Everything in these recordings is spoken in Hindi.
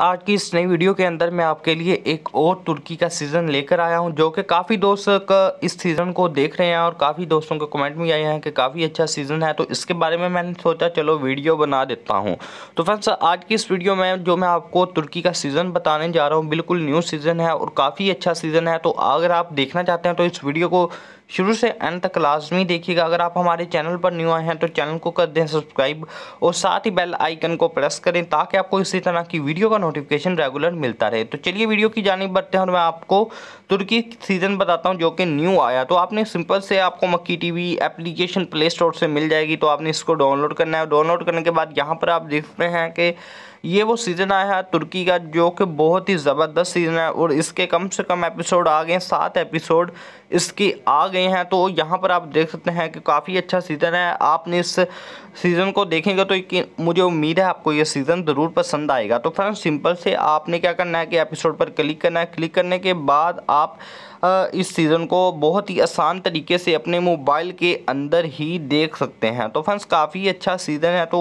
आज की इस नई वीडियो के अंदर मैं आपके लिए एक और तुर्की का सीज़न लेकर आया हूं जो कि काफ़ी दोस्त इस सीज़न को देख रहे हैं और काफ़ी दोस्तों के कमेंट भी आए हैं कि काफ़ी अच्छा सीज़न है तो इसके बारे में मैंने सोचा चलो वीडियो बना देता हूं तो फ्रेंड्स आज की इस वीडियो में जो मैं आपको तुर्की का सीज़न बताने जा रहा हूँ बिल्कुल न्यू सीज़न है और काफ़ी अच्छा सीज़न है तो अगर आप देखना चाहते हैं तो इस वीडियो को शुरू से एंड तक लाजमी देखिएगा अगर आप हमारे चैनल पर न्यू आए हैं तो चैनल को कर दें सब्सक्राइब और साथ ही बेल आइकन को प्रेस करें ताकि आपको इसी तरह की वीडियो का नोटिफिकेशन रेगुलर मिलता रहे तो चलिए वीडियो की जानब बढ़ते हैं और मैं आपको तुर्की सीज़न बताता हूँ जो कि न्यू आया तो आपने सिंपल से आपको Makki T V application play store से मिल जाएगी तो आपने इसको डाउनलोड करना है डाउनलोड करने के बाद यहाँ पर आप देख रहे हैं कि ये वो सीज़न आया है तुर्की का जो कि बहुत ही ज़बरदस्त सीज़न है और इसके कम से कम एपिसोड आ गए सात एपिसोड इसकी आ गए रहे हैं तो यहाँ पर आप देख सकते हैं कि काफ़ी अच्छा सीज़न है आपने इस सीज़न को देखेंगे तो मुझे उम्मीद है आपको ये सीज़न ज़रूर पसंद आएगा तो फ्रेंड्स सिंपल से आपने क्या करना है कि एपिसोड पर क्लिक करना है क्लिक करने के बाद आप इस सीज़न को बहुत ही आसान तरीके से अपने मोबाइल के अंदर ही देख सकते हैं तो फ्रेंड्स काफ़ी अच्छा सीज़न है तो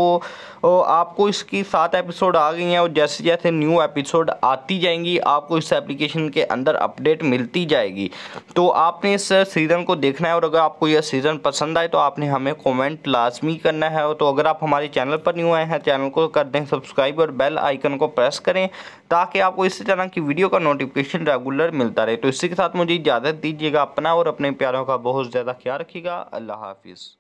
आपको इसकी सात एपिसोड आ गई हैं और जैसे जैसे न्यू एपिसोड आती जाएंगी आपको इस एप्लीकेशन के अंदर अपडेट मिलती जाएगी तो आपने इस सीज़न को देखना है और अगर आपको यह सीज़न पसंद आए तो आपने हमें कमेंट लाजमी करना है तो अगर आप हमारे चैनल पर न्यू आए हैं चैनल को कर दें सब्सक्राइब और बेल आइकन को प्रेस करें ताकि आपको इसी तरह की वीडियो का नोटिफिकेशन रेगुलर मिलता रहे तो इसी के साथ मुझे इजाज़त दीजिएगा अपना और अपने प्यारों का बहुत ज़्यादा ख्याल रखिएगा अल्लाह हाफिज़